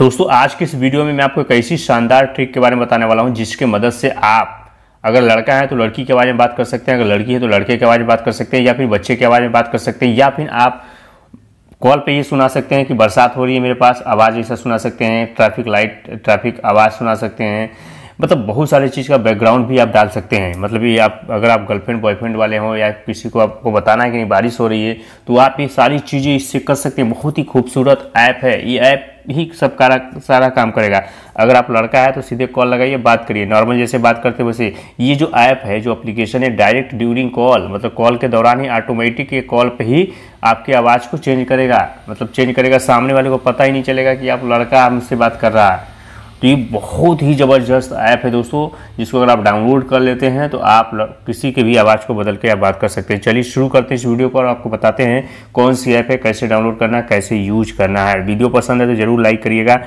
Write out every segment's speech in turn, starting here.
दोस्तों आज के इस वीडियो में मैं आपको एक ऐसी शानदार ट्रिक के बारे में बताने वाला हूँ जिसके मदद से आप अगर लड़का है तो लड़की के बारे में बात कर सकते हैं अगर लड़की है तो लड़के के बारे में बात कर सकते हैं या फिर बच्चे के बारे में बात कर सकते हैं या फिर आप कॉल पे ये सुना सकते हैं कि बरसात हो रही है मेरे पास आवाज़ ऐसा सुना सकते हैं ट्रैफिक लाइट ट्रैफिक आवाज़ सुना सकते हैं मतलब बहुत सारी चीज़ का बैकग्राउंड भी आप डाल सकते हैं मतलब ये आप अगर आप गर्लफ्रेंड बॉयफ्रेंड वाले हों या किसी को आपको बताना है कि नहीं बारिश हो रही है तो आप ये सारी चीज़ें इससे कर सकते हैं बहुत ही खूबसूरत ऐप है ये ऐप ही सब कारा सारा काम करेगा अगर आप लड़का है तो सीधे कॉल लगाइए बात करिए नॉर्मल जैसे बात करते वैसे ये जो ऐप है जो एप्लीकेशन है डायरेक्ट ड्यूरिंग कॉल मतलब कॉल के दौरान ही ऑटोमेटिक ये कॉल पे ही आपकी आवाज़ को चेंज करेगा मतलब चेंज करेगा सामने वाले को पता ही नहीं चलेगा कि आप लड़का हमसे बात कर रहा है तो ये बहुत ही ज़बरदस्त ऐप है दोस्तों जिसको अगर आप डाउनलोड कर लेते हैं तो आप किसी के भी आवाज़ को बदल के आप बात कर सकते हैं चलिए शुरू करते हैं इस वीडियो को और आपको बताते हैं कौन सी ऐप है कैसे डाउनलोड करना है कैसे यूज करना है वीडियो पसंद है तो ज़रूर लाइक करिएगा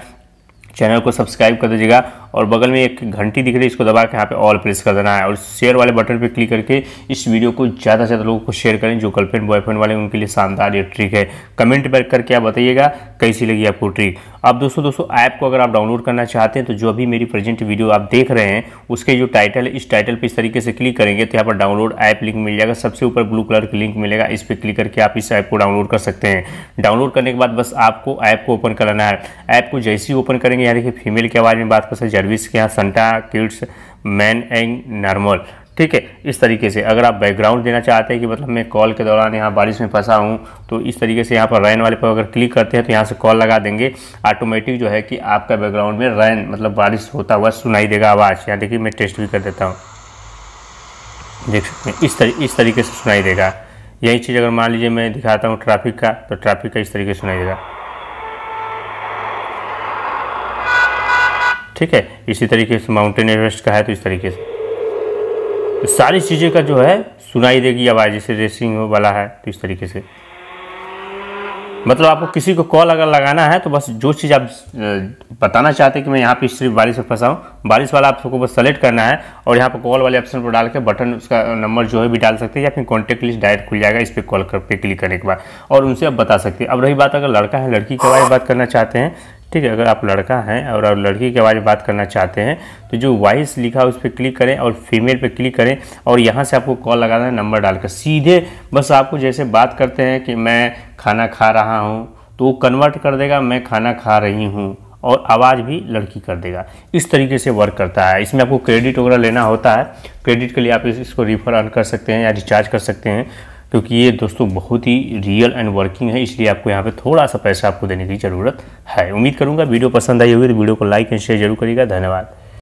चैनल को सब्सक्राइब कर दीजिएगा और बगल में एक घंटी दिख रही है इसको दबा के यहाँ पे ऑल प्रेस कर देना है और शेयर वाले बटन पे क्लिक करके इस वीडियो को ज़्यादा से ज़्यादा लोगों को शेयर करें जो गर्लफ्रेंड बॉयफ्रेंड वाले उनके लिए शानदार ये ट्रिक है कमेंट पर करके आप बताइएगा कैसी लगी आपको ट्रिक अब दोस्तों दोस्तों ऐप को अगर आप डाउनलोड करना चाहते हैं तो जो अभी मेरी प्रेजेंट वीडियो आप देख रहे हैं उसके जो टाइटल है इस टाइटल पर इस तरीके से क्लिक करेंगे तो यहाँ पर डाउनलोड ऐप लिंक मिल जाएगा सबसे ऊपर ब्लू कलर की लिंक मिलेगा इस पर क्लिक करके आप इस ऐप को डाउनलोड कर सकते हैं डाउनलोड करने के बाद बस आपको ऐप को ओपन कराना है ऐप को जैसे ही ओपन करेंगे यहाँ देखिए फीमेल के आवाज़ में बात कर सकते सर्विस के यहाँ संटा किड्स मैन एंड नॉर्मल ठीक है इस तरीके से अगर आप बैकग्राउंड देना चाहते हैं कि मतलब मैं कॉल के दौरान यहाँ बारिश में फंसा हूँ तो इस तरीके से यहाँ पर रैन वाले पर अगर क्लिक करते हैं तो यहाँ से कॉल लगा देंगे ऑटोमेटिक जो है कि आपका बैकग्राउंड में रैन मतलब बारिश होता हुआ सुनाई देगा आवाज़ यहाँ देखिए मैं टेस्ट भी कर देता हूँ देख सकते हैं इस तरी, इस तरीके से सुनाई देगा यही चीज़ अगर मान लीजिए मैं दिखाता हूँ ट्रैफिक का तो ट्रैफिक का इस तरीके से सुनाई देगा ठीक है इसी तरीके से माउंटेन एवरेस्ट का है तो इस तरीके से तो सारी चीज़ें का जो है सुनाई देगी आवाज़ जैसे रेसिंग वाला है तो इस तरीके से मतलब आपको किसी को कॉल अगर लगाना है तो बस जो चीज़ आप बताना चाहते हैं कि मैं यहाँ पे सिर्फ बारिश में फंसा हूँ बारिश वाला आप सबको बस सेलेक्ट करना है और यहाँ पर कॉल वाले ऑप्शन पर डाल के बटन उसका नंबर जो है भी डाल सकते हैं या फिर कॉन्टैक्ट लिस्ट डायरेक्ट खुल जाएगा इस पर कॉल कर पे क्लिक करने के बाद और उनसे आप बता सकते हैं अब रही बात अगर लड़का है लड़की के बारे में बात करना चाहते हैं ठीक है अगर आप लड़का हैं और आप लड़की के बारे में बात करना चाहते हैं तो जो वॉइस लिखा है उस पर क्लिक करें और फीमेल पर क्लिक करें और यहाँ से आपको कॉल लगाना है नंबर डालकर सीधे बस आपको जैसे बात करते हैं कि मैं खाना खा रहा हूँ तो वो कन्वर्ट कर देगा मैं खाना खा रही हूँ और आवाज़ भी लड़की कर देगा इस तरीके से वर्क करता है इसमें आपको क्रेडिट वगैरह लेना होता है क्रेडिट के लिए आप इसको रिफ़र अर्न कर सकते हैं या रिचार्ज कर सकते हैं क्योंकि ये दोस्तों बहुत ही रियल एंड वर्किंग है इसलिए आपको यहाँ पे थोड़ा सा पैसा आपको देने की ज़रूरत है उम्मीद करूँगा वीडियो पसंद आई होगी तो वीडियो को लाइक एंड शेयर जरूर करिएगा धन्यवाद